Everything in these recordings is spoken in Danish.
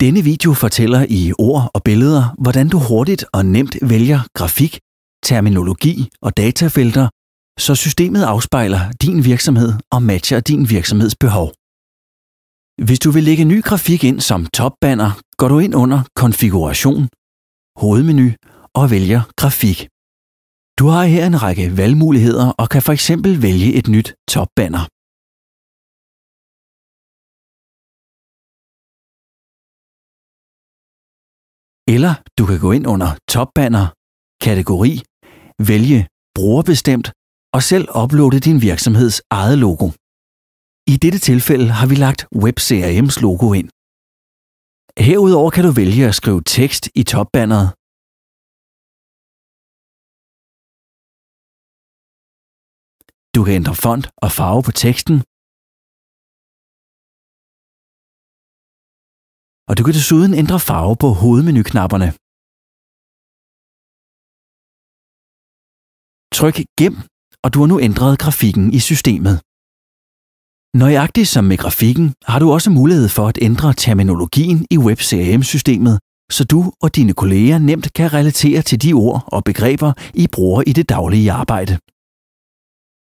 Denne video fortæller i ord og billeder, hvordan du hurtigt og nemt vælger grafik, terminologi og datafelter, så systemet afspejler din virksomhed og matcher din virksomheds behov. Hvis du vil lægge ny grafik ind som topbanner, går du ind under Konfiguration, Hovedmenu og vælger Grafik. Du har her en række valgmuligheder og kan f.eks. vælge et nyt topbanner. Eller du kan gå ind under Topbanner, kategori, vælge Brugerbestemt og selv uploade din virksomheds eget logo. I dette tilfælde har vi lagt WebCRM's logo ind. Herudover kan du vælge at skrive tekst i topbanneret, Du kan ændre font og farve på teksten, og du kan desuden ændre farve på hovedmenuknapperne. Tryk Gem, og du har nu ændret grafikken i systemet. Nøjagtigt som med grafikken har du også mulighed for at ændre terminologien i WebCRM-systemet, så du og dine kolleger nemt kan relatere til de ord og begreber, I bruger i det daglige arbejde.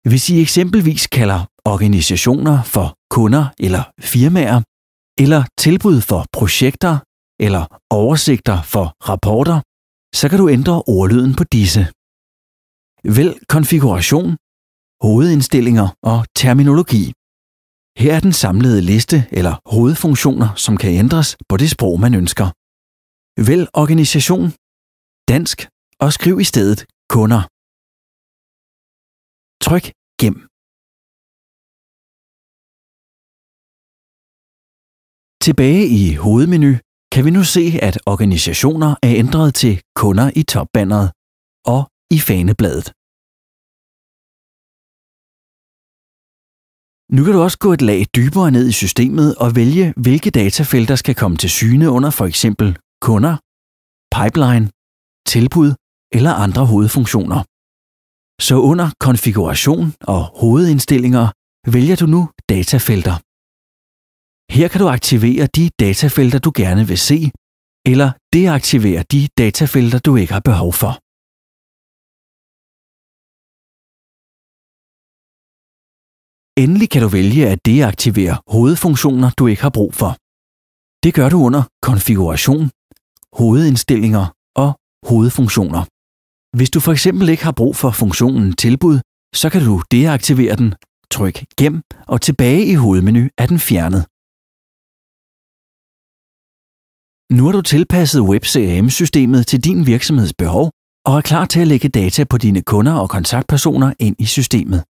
Hvis I eksempelvis kalder organisationer for kunder eller firmaer, eller tilbud for projekter eller oversigter for rapporter, så kan du ændre ordlyden på disse. Vælg konfiguration, hovedindstillinger og terminologi. Her er den samlede liste eller hovedfunktioner, som kan ændres på det sprog, man ønsker. Vælg organisation, dansk og skriv i stedet kunder. Tryk gem. Tilbage i hovedmenu kan vi nu se, at organisationer er ændret til kunder i topbanneret og i fanebladet. Nu kan du også gå et lag dybere ned i systemet og vælge, hvilke datafelter skal komme til syne under for eksempel kunder, pipeline, tilbud eller andre hovedfunktioner. Så under konfiguration og hovedindstillinger vælger du nu datafelter. Her kan du aktivere de datafelter, du gerne vil se, eller deaktivere de datafelter, du ikke har behov for. Endelig kan du vælge at deaktivere hovedfunktioner, du ikke har brug for. Det gør du under Konfiguration, Hovedindstillinger og Hovedfunktioner. Hvis du for eksempel ikke har brug for funktionen Tilbud, så kan du deaktivere den, tryk Gem og tilbage i hovedmenu er den fjernet. Nu har du tilpasset Web CRM-systemet til din virksomheds behov og er klar til at lægge data på dine kunder og kontaktpersoner ind i systemet.